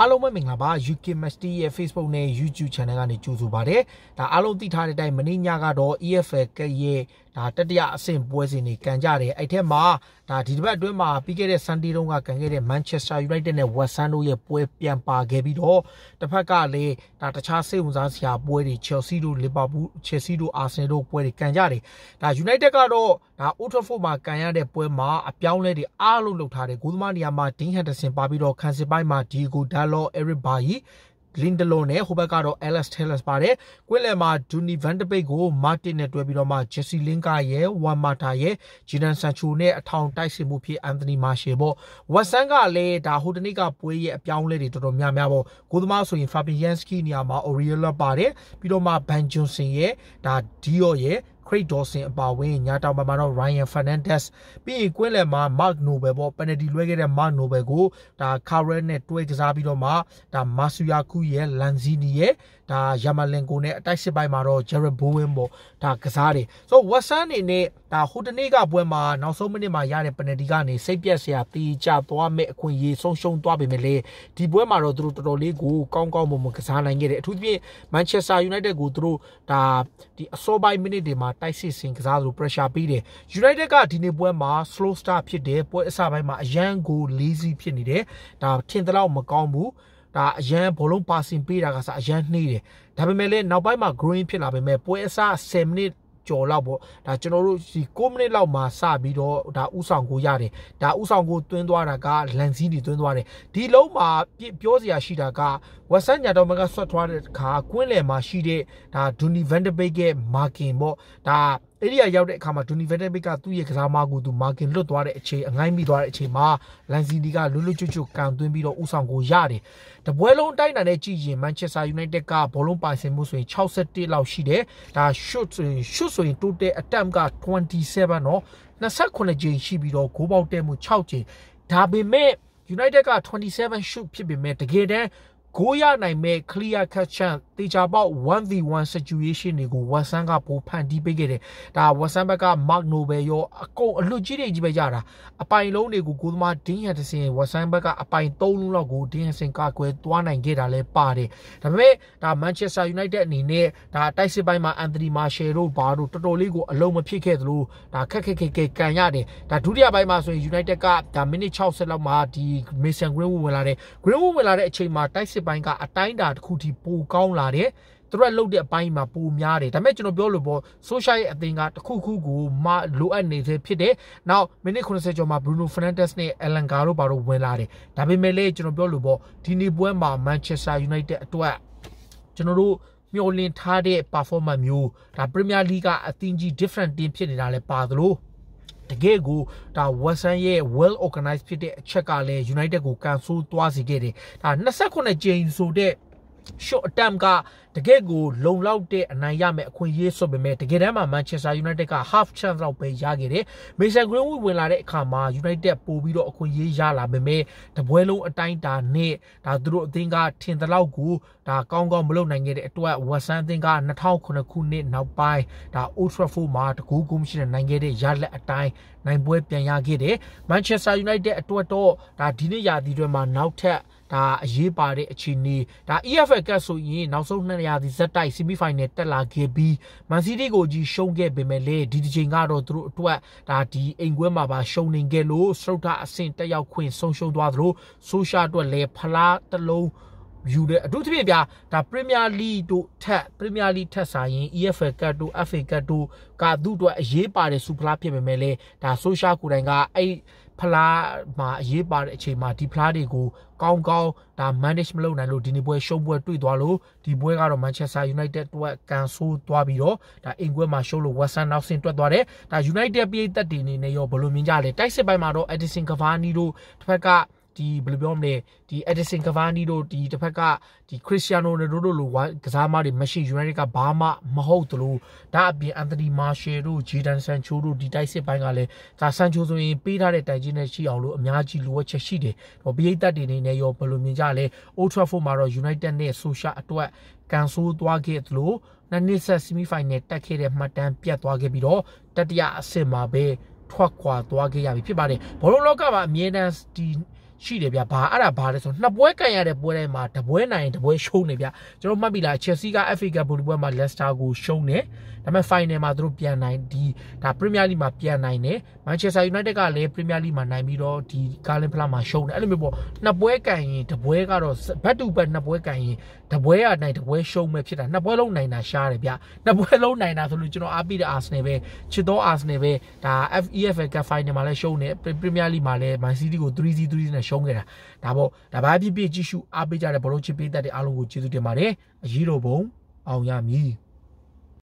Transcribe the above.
အားလုံးပဲမင်္ဂလာပါ UK Master ရဲ့ Facebook နဲ့ YouTube Channel ကနေကြိုဆိုပါတယ်ဒါအားလုံးသိထားတဲ့အတိုင်းမနေ့ညကတော့ EFL ကရဲ့ဒါတတိယအဆင့်ပွဲစဉ်တွေကန်ကြတယ်အဲ့ထက်မှာဒါဒီတစ်ပတ်အတွင်းမှာပြီးခဲ့တဲ့ Sunday တုန်းကကန်ခဲ့တဲ့ Manchester United နဲ့ West Ham တို့ရဲ့ပွဲပြန်ပါခဲ့ပြီးတော့တစ်ဖက်ကလည်းဒါတခြားစိတ်ဝင်စားစရာပွဲတွေ Chelsea တို့ Liverpool Chelsea တို့ Arsenal တို့ပွဲတွေကန်ကြတယ်ဒါ United ကတော့ဒါ Old Trafford မှာကန်ရတဲ့ပွဲမှာအပြောင်းလဲတွေအားလုံးလုပ်ထားတယ်ဂိုးသမားနေရာမှာ Dean Henderson ပါပြီးတော့ Cancel ပိုင်းမှာ Diego Dalot Eric Bailly Lindelof နဲ့ဟိုဘက်ကတော့ Alex Telles ပါတယ်ကွင်းလယ်မှာ Donny van de Beek ကို Martin နဲ့တွဲပြီးတော့မှ Jesse Lingard ရဲ့ Juan Mata ရဲ့ Jadon Sancho နဲ့အထောင်တိုက်စစ်မှုဖြစ် Anthony Martial ပေါ့ Watson ကလည်းဒါဟိုတနေ့ကပွဲရဲ့အပြောင်းလဲတွေတော်တော်များများပေါ့ကိုသမားဆိုရင် Fabianski နေရာမှာ Oriola ပါတယ်ပြီးတော့မှ Van Johnson ရဲ့ဒါ Dior ရဲ့ Craig Dawson အပါအဝင်ညာတောင်ပိုင်းမှာတော့ Ryan Fernandez ပြီးရင်ကွင်းလယ်မှာ Mark Noble ပေါ့ penalty လွှဲခဲ့တဲ့ Mark Noble ကိုဒါ Carrera နဲ့တွဲကစားပြီးတော့မှဒါ Masuyaku ရဲ့ Lanzini ရဲ့ဒါ Yamalenko နဲ့အတိုက်စစ်ပိုင်းမှာတော့ Jared Bowen ပေါ့ဒါကစားတယ်ဆိုတော့ Watson နေနဲ့ဒါဟိုတနေ့ကပွဲမှာနောက်ဆုံးမိနစ်မှာရတဲ့ penalty ကနေစိတ်ပြက်စရာတီးကြသွားမဲ့အခွင့်အရေးဆုံးရှုံးသွားပေမဲ့လေဒီပွဲမှာတော့သူတို့တော်တော်လေးကိုကောင်းကောင်းမွန်မွန်ကစားနိုင်ခဲ့တယ်အထူးသဖြင့် Manchester United ကိုသူတို့ဒါဒီအစောပိုင်းမိနစ်တွေမှာတိုက်စစ်ဆင်ကစားသလို pressure ပေးတယ် United ကဒီနေ့ပွဲမှာ slow start ဖြစ်တယ်ပွဲအစပိုင်းမှာအရန်ကို lazy ဖြစ်နေတယ်ဒါထင်သလောက်မကောင်းဘူးဒါအရန်ဘောလုံးပါစင်ပေးတာကစားအရန်နှေးတယ်ဒါပေမဲ့လည်းနောက်ပိုင်းမှာ growing ဖြစ်လာပေမဲ့ပွဲအစ10 minute ကျော်လောက်ပေါ့ဒါကျွန်တော်တို့ဒီ6မိနစ်လောက်မှာစပြီးတော့ဒါဥဆောင်ကိုရတယ်ဒါဥဆောင်ကိုတွင်းသွားတာကလန်စီးတွေတွင်းသွားတယ်ဒီလုံးမှာပြောစရာရှိတာကဝက်ဆန်ညာတော်မကဆွတ်ထွားတဲ့ခါကွင်းလယ်မှာရှိတဲ့ဒါဒူနီဗန်ဒဘိတ်ရဲ့မာကင်ပေါ့ဒါအဲ့ဒီရောက်တဲ့အခါမှာဒူနီဗက်တဘစ်ကသူ့ရဲ့ကစားမကိုသူမာကင်လွတ်သွားတဲ့အချိန်အငိုင်းမိသွားတဲ့အချိန်မှာလန်စီဒီကလွတ်လွတ်ချွတ်ချွတ်ကန်သွင်းပြီးတော့ဥဆောင်ကိုရတယ်။တပွဲလုံးတိုက်တာနဲ့ကြည့်ရင်မန်ချက်စတာယူနိုက်တက်ကဘောလုံးပိုင်ဆိုင်မှုဆိုရင်61လောက်ရှိတယ်။ဒါ shot ဆိုရင် shot ဆိုရင် total attempt က27နော်28ကြိမ်ရှိပြီးတော့ဂိုးပေါက်တက်မှု6ကြိမ်ဒါပေမဲ့ United က27 shoot ဖြစ်ပေမဲ့တကယ်တမ်းဂိုးရနိုင်မဲ့ clear cut chance တေချာပေါက် 1v1 situation တွေကို Watson ကပိုဖန်တီးပေးခဲ့တယ်ဒါ Watson ဘက်က Mark Noble ရောအကုန်အလွတ်ကြီးတွေကြီးပဲကြတာအပိုင်လုံးတွေကိုကိုသမားဒင်းရတစင် Watson ဘက်ကအပိုင်၃လုံးလောက်ကိုဒင်းရစင်ကကွယ်သွားနိုင်ခဲ့တာလဲပါတယ်ဒါပေမဲ့ဒါ Manchester United အနေနဲ့ဒါတိုက်စစ်ပိုင်းမှာ Anthony Martial တို့ဘာတို့တော်တော်လေးကိုအလုံးမဖြစ်ခဲ့သလိုဒါခက်ခက်ခက်ခက်ကန်ရတယ်ဒါဒုတိယပိုင်းမှာဆိုရင် United ကဒါမိနစ်60လောက်မှာဒီ Mason Greenwood ဝင်လာတယ် Greenwood ဝင်လာတဲ့အချိန်မှာတိုက်စစ်ပိုင်းကအတိုင်းတာတစ်ခုထိပိုကောင်းလာတယ်သူတို့လှုပ်တဲ့အပိုင်းမှာပိုများတယ်ဒါပေမဲ့ကျွန်တော်ပြောလို့ပေါ့ social ရဲ့အသင်းကတခုခုကိုမလိုအပ်နေသေးဖြစ်တယ်နောက်မိနစ်80ကျော်မှာ Bruno Fernandes နဲ့ Alan Garro တို့ပါတော့ဝင်လာတယ်ဒါပေမဲ့လည်းကျွန်တော်ပြောလို့ပေါ့ဒီနေ့ပွဲမှာ Manchester United အတွက်ကျွန်တော်တို့မျောလင့်ထားတဲ့ performance မျိုးဒါ Premier League ကအသင်းကြီး different team ဖြစ်နေတာလဲပါသလိုတကယ်ကိုဒါ Western ရဲ့ well organized ဖြစ်တဲ့အချက်ကလည်း United ကိုကန်ဆိုးသွားစေခဲ့တယ်ဒါ28ကြိမ်ဆိုတဲ့ short attempt ကတကယ့်ကိုလုံလောက်တဲ့အနိုင်ရမယ်အခွင့်အရေးဆွတ်ပေမဲ့တကယ်တမ်းမှာ Manchester United က half chance လောက်ပဲရခဲ့တယ်။ Mason Greenwood ဝင်လာတဲ့အခါမှာ United ပို့ပြီးတော့အခွင့်အရေးရလာပေမဲ့တပွဲလုံးအတိုင်းတာနဲ့ဒါသူတို့အသင်းကထင်သလောက်ကိုဒါကောင်းကောင်းမလုပ်နိုင်ခဲ့တဲ့အတွက် West Ham အသင်းက2009ခုနှစ်နောက်ပိုင်းဒါ Old Trafford မှာတကူးကူးမရှိတဲ့နိုင်ခဲ့တဲ့ရလက်အတိုင်းနိုင်ပွဲပြန်ရခဲ့တယ်။ Manchester United အတွက်တော့ဒါဒီနေ့ရာသီတွင်မှာနောက်ထပ်ဒါအရေးပါတဲ့အခြေအနေဒါ EFL Cup ဆိုရင်နောက်ဆုံးနှစ်ရာသီဇက်တိုက် semi final တက်လာခဲ့ပြီး Man City ကိုကြီးရှုံးခဲ့ပေမဲ့လည်းဒီတစ်ချိန်ကတော့သူတို့အတွက်ဒါဒီအိမ်ကွဲမှာပါရှုံးနေခဲ့လို့စရုပ်ထအဆင့်တက်ရောက်ခွင့်ဆုံးရှုံးသွားသလိုဆိုရှာအတွက်လည်းဖလားတစ်လုံးယူတဲ့အထူးသဖြင့်ဗျာဒါ Premier League တို့ထက် Premier League ထက်ဆိုင်ရင် EFL Cup တို့ FA Cup တို့ကသူ့အတွက်အရေးပါတဲ့ Super ဖြစ်ပေမဲ့လည်းဒါ Social ကိုယ်တိုင်ကအဲ့ဖလားမှာအရေးပါတဲ့အချိန်မှာဒီဖလားတွေကိုကောင်းကောင်းဒါ manage မလုပ်နိုင်လို့ဒီနေ့ပွဲရှုံးပွဲတွေ့သွားလို့ဒီပွဲကတော့ Manchester United တွက်ကန်ဆိုးသွားပြီးတော့ဒါအင်ကွဲမှာရှုံးလို့ West Ham နောက်ဆင့်တွက်သွားတယ်ဒါ United ပြည်သက်တွေအနေနဲ့ရောဘယ်လိုမြင်ကြလဲတိုက်စစ်ပိုင်းမှာတော့ Edison Cavani တို့တစ်ဖက်ကဒီဘယ်လိုပြောမလဲဒီ Edison Cavani တို့ဒီတစ်ဖက်ကဒီ Cristiano Ronaldo တို့လိုကစားမတွေမရှိယူနိုက်တက်ကဘာမှမဟုတ်သလိုဒါအပြင် Anthony Martial တို့ Jadon Sancho တို့ဒီတိုက်စစ်ပိုင်းကလည်းဒါ Sancho ဆိုရင်ပေးထားတဲ့တိုင်ချင်းနဲ့ရှိအောင်လို့အများကြီးလိုအပ်ချက်ရှိတယ်။ဟောပရိသတ်တွေနေနဲ့ရောဘယ်လိုမြင်ကြလဲ Old Trafford မှာတော့ United နဲ့ Social အတွက်ကန်ဆိုးသွားခဲ့သလိုနှစ်နှစ်ဆက် semi final တက်ခဲ့တဲ့မှတ်တမ်းပြတ်သွားခဲ့ပြီးတော့တတိယအဆင့်မှာပဲထွက်ခွာသွားခဲ့ရပြီဖြစ်ပါတယ်။ဘောလုံးလောကမှာအမြဲတမ်းဒီရှိတယ်ဗျဘာအဲ့ဒါဘာလဲဆိုနှစ်ပွဲကန်ရတဲ့ပွဲတိုင်းမှာတပွဲနိုင်တပွဲရှုံးနေဗျကျွန်တော်မှတ်ပြီလား Chelsea က FA Cup ပွဲမှာ Leicester ကိုရှုံးတယ်ဒါပေမဲ့ final မှာသူတို့ပြန်နိုင်ဒီဒါ Premier League မှာပြန်နိုင်တယ် Manchester United ကလည်း Premier League မှာနိုင်ပြီးတော့ဒီ Carling Palace မှာရှုံးတယ်အဲ့လိုမျိုးပေါ့နှစ်ပွဲကန်ရင်တပွဲကတော့ဘတ်တူဘတ်နှစ်ပွဲကန်ရင်တပွဲရနိုင်တပွဲရှုံးမဲ့ဖြစ်တာနှစ်ပွဲလုံးနိုင်တာရှားတယ်ဗျနှစ်ပွဲလုံးနိုင်တာဆိုလို့ကျွန်တော်အားပေးတဲ့ Arsenal ပဲချစ်တော် Arsenal ပဲဒါ FEFA Cup final မှာလည်းရှုံးတယ် Premier League မှာလည်း Man City ကို3-0 3-0နဲ့ရှုံးခဲ့တာဒါပေါ့ဒါဘာဖြစ်ဖြစ်ကြည့်ရှုအားပေးကြတဲ့ဘလုံးချစ်ပေးတတ်တဲ့အားလုံးကိုကျေးဇူးတင်ပါတယ်အရေးတော်ပုံအောင်ရမည်